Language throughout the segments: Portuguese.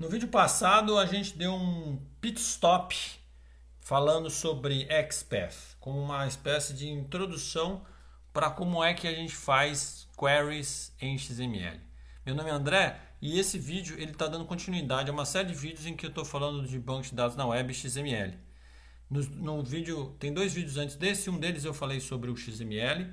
No vídeo passado a gente deu um pit stop falando sobre XPath, como uma espécie de introdução para como é que a gente faz queries em XML. Meu nome é André e esse vídeo ele está dando continuidade a uma série de vídeos em que eu estou falando de banco de dados na web XML. No, no vídeo tem dois vídeos antes desse, um deles eu falei sobre o XML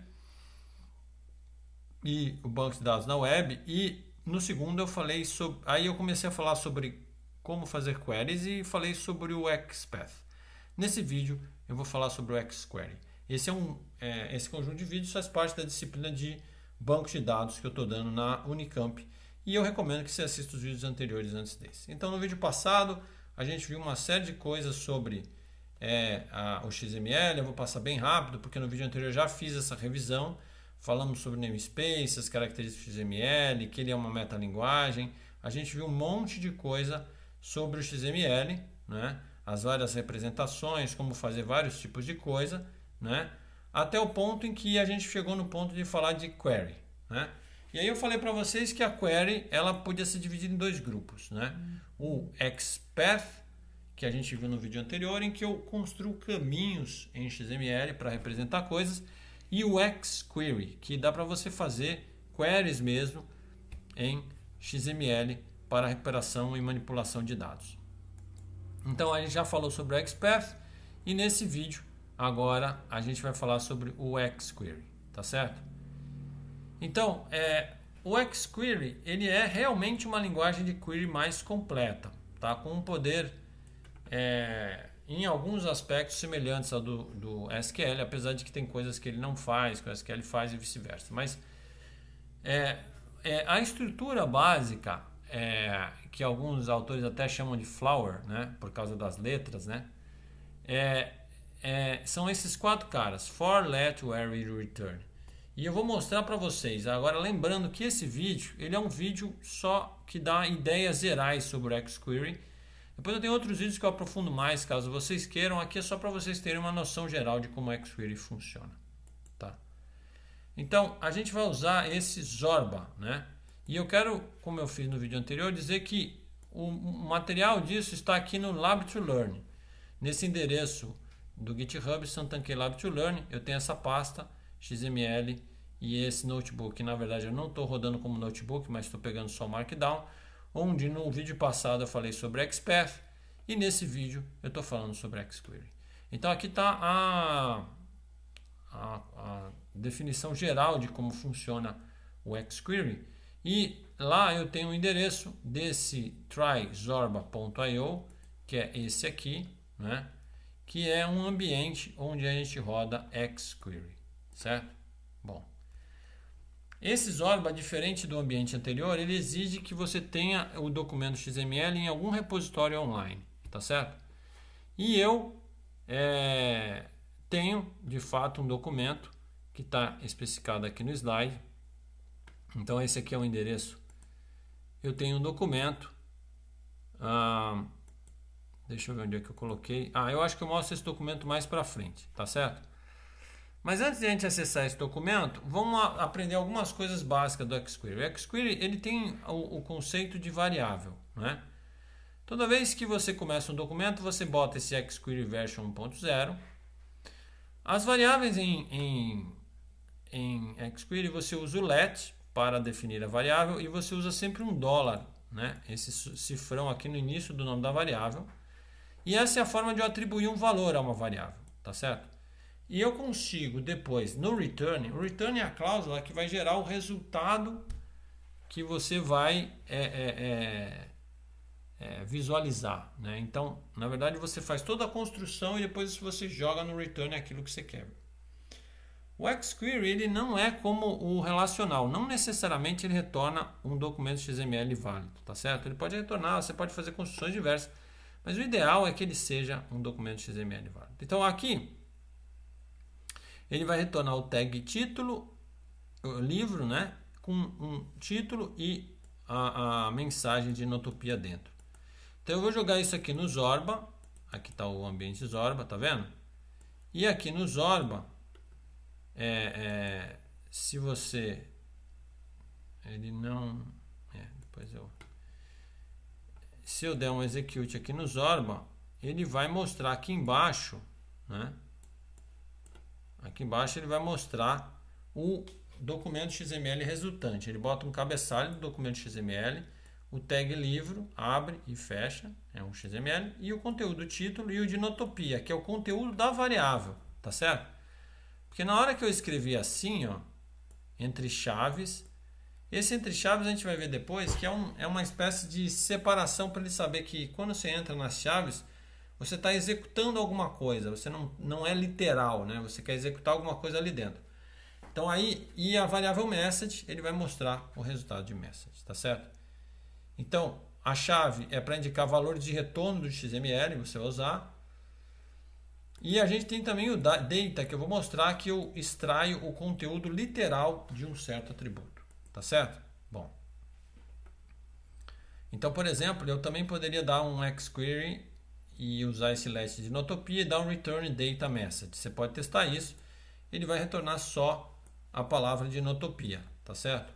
e o banco de dados na web e no segundo eu falei sobre. Aí eu comecei a falar sobre como fazer queries e falei sobre o XPath. Nesse vídeo eu vou falar sobre o XQuery. Esse, é um, é, esse conjunto de vídeos faz parte da disciplina de bancos de dados que eu estou dando na Unicamp e eu recomendo que você assista os vídeos anteriores antes desse. Então, no vídeo passado, a gente viu uma série de coisas sobre é, a, o XML, eu vou passar bem rápido, porque no vídeo anterior eu já fiz essa revisão falamos sobre namespace, as características do XML, que ele é uma metalinguagem. A gente viu um monte de coisa sobre o XML, né? as várias representações, como fazer vários tipos de coisa, né? até o ponto em que a gente chegou no ponto de falar de query. Né? E aí eu falei para vocês que a query ela podia ser dividida em dois grupos. Né? O XPath, que a gente viu no vídeo anterior, em que eu construo caminhos em XML para representar coisas, e o XQuery, que dá para você fazer queries mesmo em XML para recuperação e manipulação de dados. Então a gente já falou sobre o XPath e nesse vídeo agora a gente vai falar sobre o XQuery, tá certo? Então é, o XQuery ele é realmente uma linguagem de query mais completa, tá? Com um poder é, em alguns aspectos semelhantes ao do, do, SQL, apesar de que tem coisas que ele não faz, que o SQL faz e vice-versa. Mas é, é, a estrutura básica, é, que alguns autores até chamam de flower, né, por causa das letras, né, é, é, são esses quatro caras, for, let, where e return. E eu vou mostrar para vocês, agora lembrando que esse vídeo, ele é um vídeo só que dá ideias gerais sobre o XQuery, depois eu tenho outros vídeos que eu aprofundo mais, caso vocês queiram. Aqui é só para vocês terem uma noção geral de como é x XQuery funciona. Tá? Então, a gente vai usar esse Zorba, né? E eu quero, como eu fiz no vídeo anterior, dizer que o material disso está aqui no Lab to Learn. Nesse endereço do GitHub Santanque Lab to Learn, eu tenho essa pasta XML e esse notebook. Na verdade, eu não estou rodando como notebook, mas estou pegando só Markdown onde no vídeo passado eu falei sobre XPath e nesse vídeo eu estou falando sobre XQuery. Então aqui está a, a, a, definição geral de como funciona o XQuery e lá eu tenho o endereço desse tryzorba.io que é esse aqui, né? que é um ambiente onde a gente roda XQuery, certo? Bom, esse Zorba, diferente do ambiente anterior, ele exige que você tenha o documento XML em algum repositório online, tá certo? E eu é, tenho, de fato, um documento que está especificado aqui no slide. Então, esse aqui é o endereço. Eu tenho um documento. Ah, deixa eu ver onde é que eu coloquei. Ah, eu acho que eu mostro esse documento mais para frente, tá certo? Mas antes de a gente acessar esse documento, vamos aprender algumas coisas básicas do XQuery. O XQuery ele tem o, o conceito de variável. Né? Toda vez que você começa um documento, você bota esse XQuery version 1.0. As variáveis em, em, em XQuery, você usa o let para definir a variável e você usa sempre um dólar, né? esse cifrão aqui no início do nome da variável. E essa é a forma de eu atribuir um valor a uma variável, tá certo? E eu consigo depois no return, o return é a cláusula que vai gerar o resultado que você vai é, é, é, é, visualizar. Né? Então, na verdade, você faz toda a construção e depois você joga no return aquilo que você quer. O XQuery ele não é como o relacional, não necessariamente ele retorna um documento XML válido, tá certo? Ele pode retornar, você pode fazer construções diversas, mas o ideal é que ele seja um documento XML válido. Então aqui ele vai retornar o tag título, o livro, né? Com um título e a, a mensagem de notopia dentro. Então eu vou jogar isso aqui no Zorba. Aqui está o ambiente Zorba, tá vendo? E aqui no Zorba, é, é, se você... Ele não... É, depois eu... Se eu der um execute aqui no Zorba, ele vai mostrar aqui embaixo, né? Aqui embaixo ele vai mostrar o documento XML resultante. Ele bota um cabeçalho do documento XML, o tag livro abre e fecha, é um XML, e o conteúdo título e o dinotopia, que é o conteúdo da variável, tá certo? Porque na hora que eu escrevi assim, ó, entre chaves, esse entre chaves a gente vai ver depois que é, um, é uma espécie de separação para ele saber que quando você entra nas chaves, você está executando alguma coisa, você não, não é literal, né? Você quer executar alguma coisa ali dentro. Então aí, e a variável message, ele vai mostrar o resultado de message, tá certo? Então, a chave é para indicar valor de retorno do XML, você vai usar. E a gente tem também o data, que eu vou mostrar que eu extraio o conteúdo literal de um certo atributo, tá certo? Bom. Então, por exemplo, eu também poderia dar um xQuery e usar esse let de notopia e dar um return data message. Você pode testar isso, ele vai retornar só a palavra de notopia, tá certo?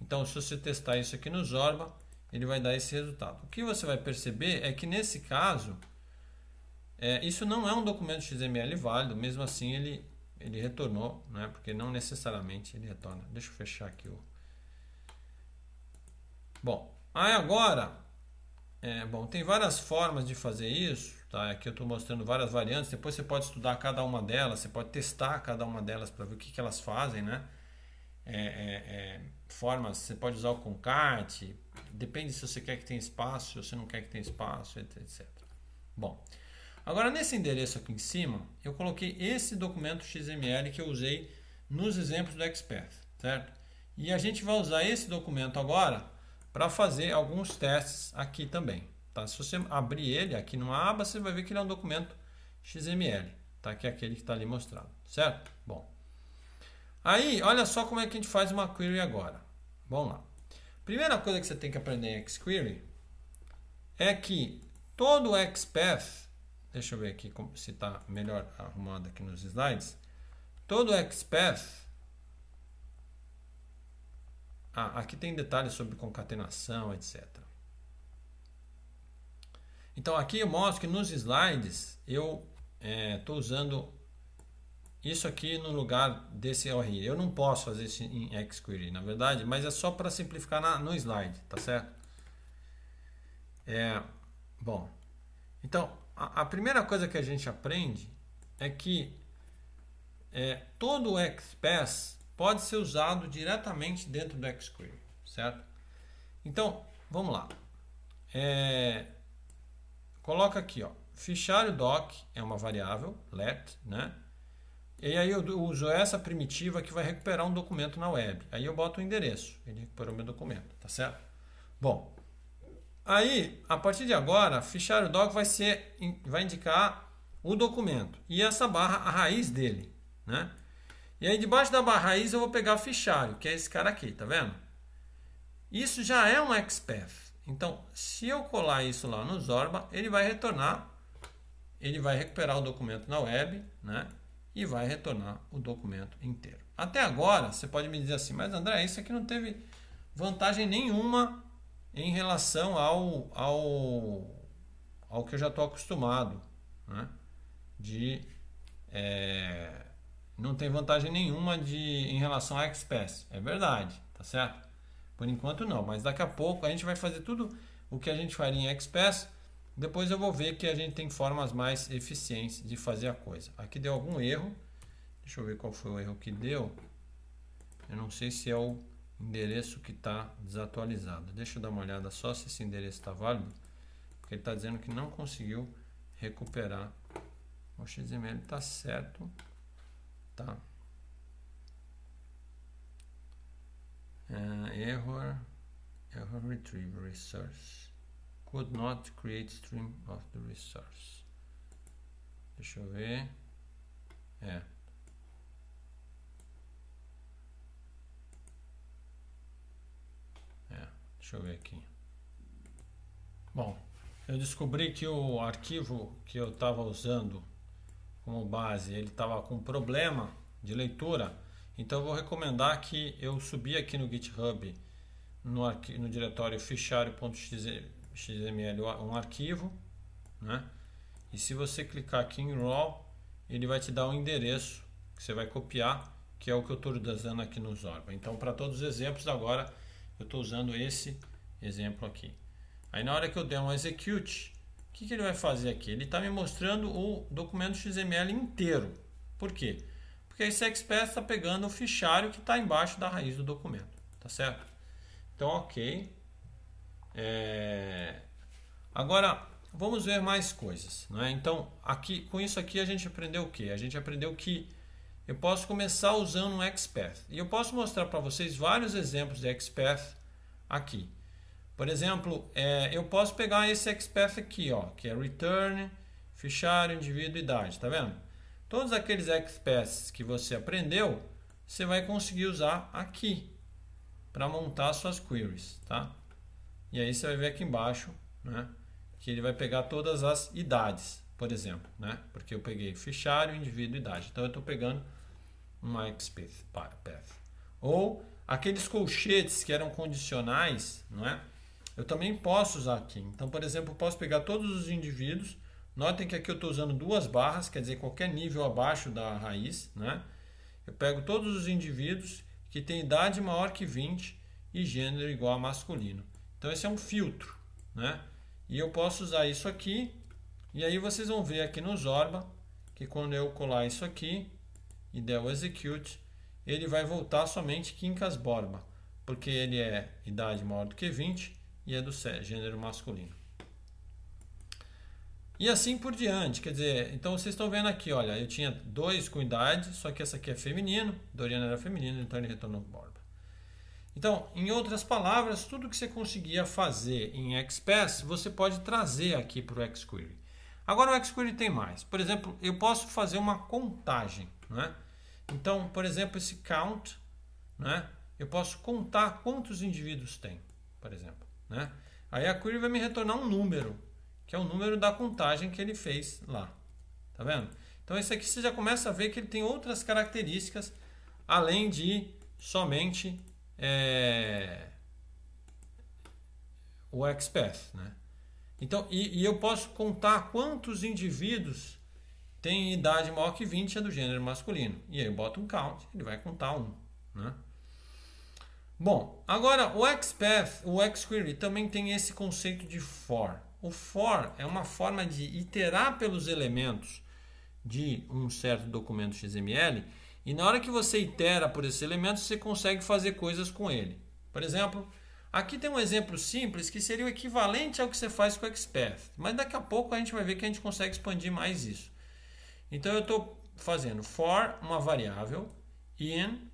Então, se você testar isso aqui no Zorba, ele vai dar esse resultado. O que você vai perceber é que nesse caso, é, isso não é um documento XML válido, mesmo assim ele, ele retornou, né? porque não necessariamente ele retorna. Deixa eu fechar aqui o. Bom, aí agora é, bom, tem várias formas de fazer isso, tá? Aqui eu estou mostrando várias variantes. Depois você pode estudar cada uma delas, você pode testar cada uma delas para ver o que, que elas fazem, né? É, é, é, formas, você pode usar o concarte, depende se você quer que tenha espaço, se você não quer que tenha espaço, etc. Bom, agora nesse endereço aqui em cima, eu coloquei esse documento XML que eu usei nos exemplos do Expert, certo? E a gente vai usar esse documento agora para fazer alguns testes aqui também. Tá? Se você abrir ele aqui numa aba, você vai ver que ele é um documento XML, tá? que é aquele que está ali mostrado, certo? Bom, aí olha só como é que a gente faz uma query agora. Vamos lá. Primeira coisa que você tem que aprender em XQuery é que todo o XPath, deixa eu ver aqui se está melhor arrumado aqui nos slides, todo o XPath ah, aqui tem detalhes sobre concatenação, etc. Então aqui eu mostro que nos slides eu estou é, usando isso aqui no lugar desse ORI. Eu não posso fazer isso em XQuery, na verdade, mas é só para simplificar na, no slide, tá certo? É, bom, então a, a primeira coisa que a gente aprende é que é, todo o XPath pode ser usado diretamente dentro do Xcode, certo? Então, vamos lá. É, coloca aqui, ó, fichário doc é uma variável, let, né? E aí eu uso essa primitiva que vai recuperar um documento na web. Aí eu boto o endereço, ele recuperou meu documento, tá certo? Bom, aí a partir de agora, fichário doc vai ser vai indicar o documento e essa barra a raiz dele, né? E aí debaixo da barra raiz eu vou pegar fichário, que é esse cara aqui, tá vendo? Isso já é um XPath. Então, se eu colar isso lá no Zorba, ele vai retornar, ele vai recuperar o documento na web, né? E vai retornar o documento inteiro. Até agora, você pode me dizer assim, mas André, isso aqui não teve vantagem nenhuma em relação ao, ao, ao que eu já estou acostumado, né? De... É não tem vantagem nenhuma de em relação a XPS. É verdade, tá certo? Por enquanto não, mas daqui a pouco a gente vai fazer tudo o que a gente faria em XPS. Depois eu vou ver que a gente tem formas mais eficientes de fazer a coisa. Aqui deu algum erro. Deixa eu ver qual foi o erro que deu. Eu não sei se é o endereço que está desatualizado. Deixa eu dar uma olhada só se esse endereço está válido. Porque ele está dizendo que não conseguiu recuperar. O XML está certo. Tá. Uh, error, error retrieve resource. Could not create stream of the resource. Deixa eu ver. É. É, deixa eu ver aqui. Bom, eu descobri que o arquivo que eu estava usando como base, ele estava com problema de leitura, então eu vou recomendar que eu subi aqui no GitHub, no, no diretório fichário.xml, um arquivo, né? E se você clicar aqui em RAW, ele vai te dar um endereço que você vai copiar, que é o que eu estou usando aqui no Zorba. Então, para todos os exemplos, agora eu estou usando esse exemplo aqui. Aí, na hora que eu der um execute, o que, que ele vai fazer aqui? Ele está me mostrando o documento XML inteiro. Por quê? Porque esse SexPath está pegando o fichário que está embaixo da raiz do documento. Tá certo? Então, ok. É... Agora, vamos ver mais coisas. Né? Então, aqui, com isso aqui a gente aprendeu o que? A gente aprendeu que eu posso começar usando um XPath. E eu posso mostrar para vocês vários exemplos de XPath aqui. Por exemplo, é, eu posso pegar esse XPath aqui, ó, que é return, fichário, indivíduo, idade, tá vendo? Todos aqueles XPaths que você aprendeu, você vai conseguir usar aqui para montar suas queries, tá? E aí você vai ver aqui embaixo, né, que ele vai pegar todas as idades, por exemplo, né? Porque eu peguei fichário, indivíduo, idade. Então eu estou pegando uma XPath. Ou aqueles colchetes que eram condicionais, não é? eu também posso usar aqui. Então, por exemplo, posso pegar todos os indivíduos. Notem que aqui eu estou usando duas barras, quer dizer, qualquer nível abaixo da raiz. Né? Eu pego todos os indivíduos que têm idade maior que 20 e gênero igual a masculino. Então, esse é um filtro. Né? E eu posso usar isso aqui. E aí vocês vão ver aqui no Zorba que quando eu colar isso aqui e der o Execute, ele vai voltar somente Quincas Borba, porque ele é idade maior do que 20 e é do gênero masculino. E assim por diante, quer dizer, então vocês estão vendo aqui, olha, eu tinha dois com idade, só que essa aqui é feminino, Doriana era feminino, então ele retornou Borba. Então, em outras palavras, tudo que você conseguia fazer em XPath, você pode trazer aqui para o XQuery. Agora o XQuery tem mais. Por exemplo, eu posso fazer uma contagem, né? Então, por exemplo, esse count, né? Eu posso contar quantos indivíduos tem, por exemplo. Né? Aí a query vai me retornar um número, que é o número da contagem que ele fez lá. Tá vendo? Então esse aqui você já começa a ver que ele tem outras características, além de somente é, o XPath. Né? Então, e, e eu posso contar quantos indivíduos tem idade maior que 20 é do gênero masculino. E aí eu boto um count, ele vai contar um. Né? Bom, agora o XPath, o XQuery também tem esse conceito de for. O for é uma forma de iterar pelos elementos de um certo documento XML e na hora que você itera por esse elemento, você consegue fazer coisas com ele. Por exemplo, aqui tem um exemplo simples que seria o equivalente ao que você faz com o XPath, mas daqui a pouco a gente vai ver que a gente consegue expandir mais isso. Então eu estou fazendo for uma variável in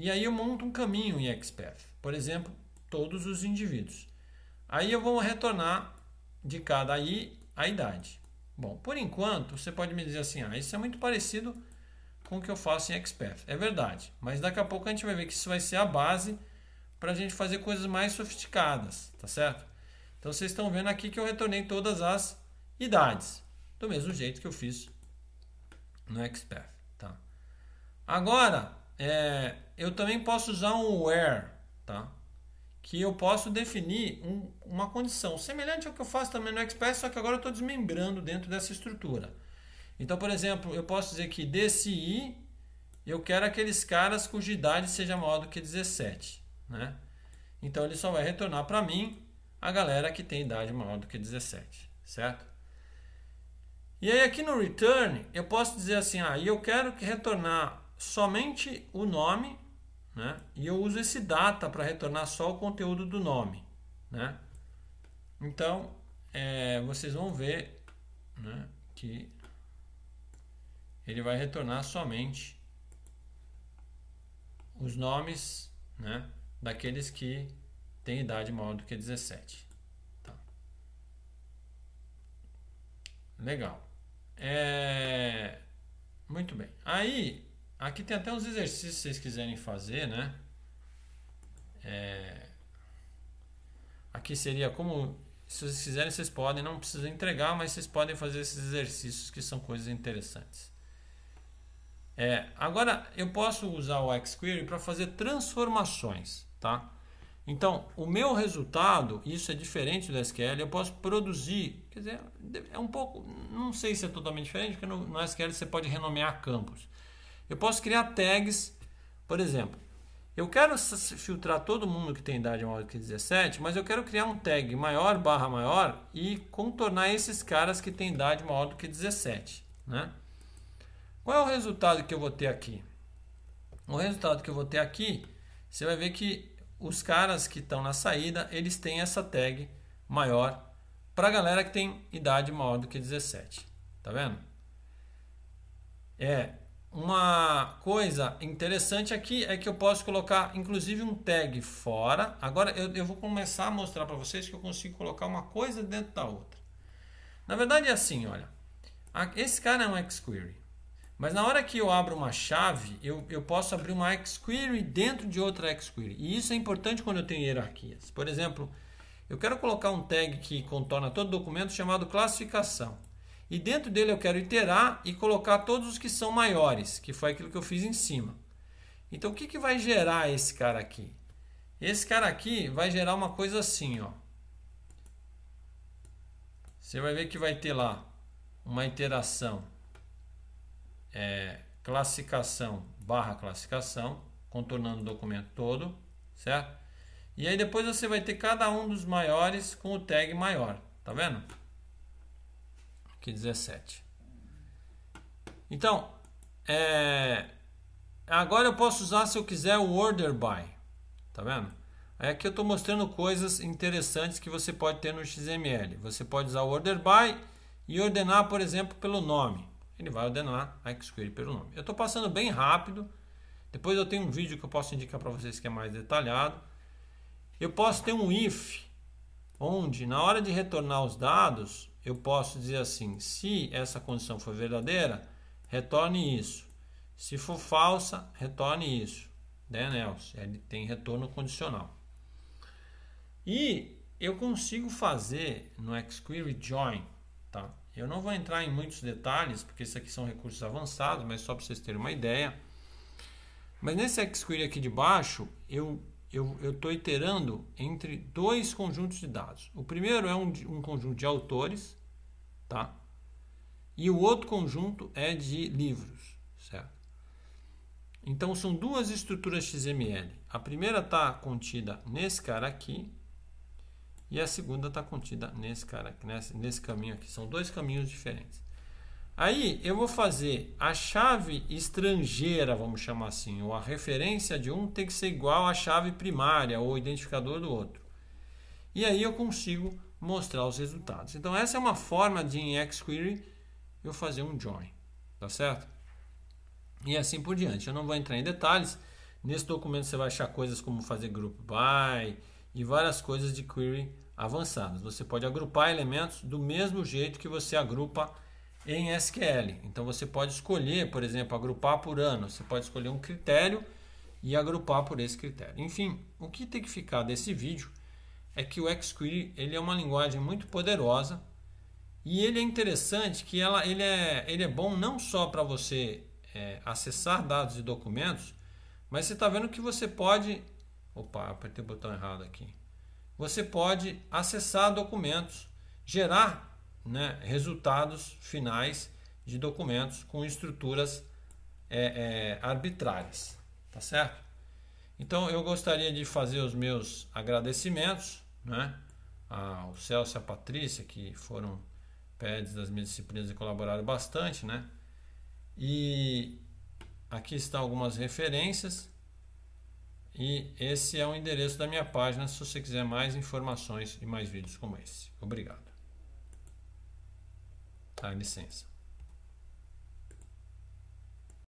e aí eu monto um caminho em XPath. Por exemplo, todos os indivíduos. Aí eu vou retornar de cada I a idade. Bom, por enquanto, você pode me dizer assim, ah, isso é muito parecido com o que eu faço em XPath. É verdade, mas daqui a pouco a gente vai ver que isso vai ser a base para a gente fazer coisas mais sofisticadas, tá certo? Então vocês estão vendo aqui que eu retornei todas as idades, do mesmo jeito que eu fiz no XPath, tá? Agora, é, eu também posso usar um where, tá? que eu posso definir um, uma condição semelhante ao que eu faço também no Express, só que agora eu estou desmembrando dentro dessa estrutura. Então, por exemplo, eu posso dizer que desse i eu quero aqueles caras cuja idade seja maior do que 17. Né? Então, ele só vai retornar para mim a galera que tem idade maior do que 17, certo? E aí aqui no return, eu posso dizer assim, ah, eu quero que retornar somente o nome, né? E eu uso esse data para retornar só o conteúdo do nome, né? Então, é, vocês vão ver né, que ele vai retornar somente os nomes né, daqueles que têm idade maior do que 17. Tá. Legal. É, muito bem. Aí, Aqui tem até uns exercícios se vocês quiserem fazer, né? É... Aqui seria como. Se vocês quiserem, vocês podem, não precisa entregar, mas vocês podem fazer esses exercícios que são coisas interessantes. É, agora eu posso usar o XQuery para fazer transformações, tá? Então, o meu resultado, isso é diferente do SQL, eu posso produzir, quer dizer, é um pouco, não sei se é totalmente diferente, porque no, no SQL você pode renomear campos. Eu posso criar tags, por exemplo, eu quero filtrar todo mundo que tem idade maior que 17, mas eu quero criar um tag maior barra maior e contornar esses caras que têm idade maior do que 17, né? Qual é o resultado que eu vou ter aqui? O resultado que eu vou ter aqui, você vai ver que os caras que estão na saída, eles têm essa tag maior para a galera que tem idade maior do que 17. Tá vendo? É, uma coisa interessante aqui é que eu posso colocar inclusive um tag fora. Agora eu, eu vou começar a mostrar para vocês que eu consigo colocar uma coisa dentro da outra. Na verdade é assim, olha. Esse cara é um XQuery. Mas na hora que eu abro uma chave, eu, eu posso abrir uma XQuery dentro de outra XQuery. E isso é importante quando eu tenho hierarquias. Por exemplo, eu quero colocar um tag que contorna todo documento chamado classificação. E dentro dele eu quero iterar e colocar todos os que são maiores, que foi aquilo que eu fiz em cima. Então o que, que vai gerar esse cara aqui? Esse cara aqui vai gerar uma coisa assim, ó. Você vai ver que vai ter lá uma iteração é, classificação barra classificação, contornando o documento todo, certo? E aí depois você vai ter cada um dos maiores com o tag maior, tá vendo? que 17. Então, é, agora eu posso usar se eu quiser o order by, tá vendo? Aí aqui eu estou mostrando coisas interessantes que você pode ter no XML. Você pode usar o order by e ordenar, por exemplo, pelo nome. Ele vai ordenar a query pelo nome. Eu estou passando bem rápido. Depois eu tenho um vídeo que eu posso indicar para vocês que é mais detalhado. Eu posso ter um if, onde na hora de retornar os dados, eu posso dizer assim: se essa condição for verdadeira, retorne isso. Se for falsa, retorne isso. Né, Nelson? Ele é, tem retorno condicional. E eu consigo fazer no XQuery join, tá? Eu não vou entrar em muitos detalhes, porque isso aqui são recursos avançados, mas só para vocês terem uma ideia. Mas nesse XQuery aqui de baixo, eu eu estou iterando entre dois conjuntos de dados. O primeiro é um, um conjunto de autores, tá? E o outro conjunto é de livros, certo? Então são duas estruturas XML. A primeira está contida nesse cara aqui e a segunda está contida nesse cara nesse, nesse caminho aqui. São dois caminhos diferentes. Aí eu vou fazer a chave estrangeira, vamos chamar assim, ou a referência de um tem que ser igual à chave primária ou identificador do outro. E aí eu consigo mostrar os resultados. Então essa é uma forma de em XQuery eu fazer um join, tá certo? E assim por diante. Eu não vou entrar em detalhes. Nesse documento você vai achar coisas como fazer group by e várias coisas de query avançadas. Você pode agrupar elementos do mesmo jeito que você agrupa elementos em SQL. Então você pode escolher, por exemplo, agrupar por ano. Você pode escolher um critério e agrupar por esse critério. Enfim, o que tem que ficar desse vídeo é que o XQuery ele é uma linguagem muito poderosa e ele é interessante que ela, ele, é, ele é bom não só para você é, acessar dados e documentos, mas você está vendo que você pode. Opa, apertei o botão errado aqui. Você pode acessar documentos, gerar né, resultados finais de documentos com estruturas é, é, arbitrárias, tá certo? Então eu gostaria de fazer os meus agradecimentos, né, ao Celso e à Patrícia que foram pedes das minhas disciplinas e colaboraram bastante, né? E aqui estão algumas referências. E esse é o endereço da minha página se você quiser mais informações e mais vídeos como esse. Obrigado. Dá tá, licença.